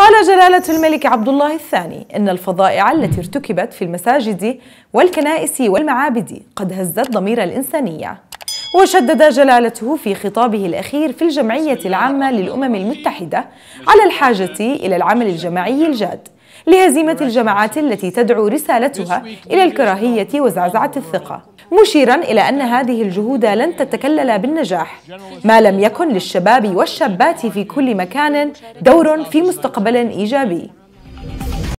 قال جلالة الملك عبد الله الثاني إن الفظائع التي ارتكبت في المساجد والكنائس والمعابد قد هزت ضمير الإنسانية وشدد جلالته في خطابه الأخير في الجمعية العامة للأمم المتحدة على الحاجة إلى العمل الجماعي الجاد لهزيمة الجماعات التي تدعو رسالتها إلى الكراهية وزعزعة الثقة مشيرا إلى أن هذه الجهود لن تتكلل بالنجاح ما لم يكن للشباب والشابات في كل مكان دور في مستقبل إيجابي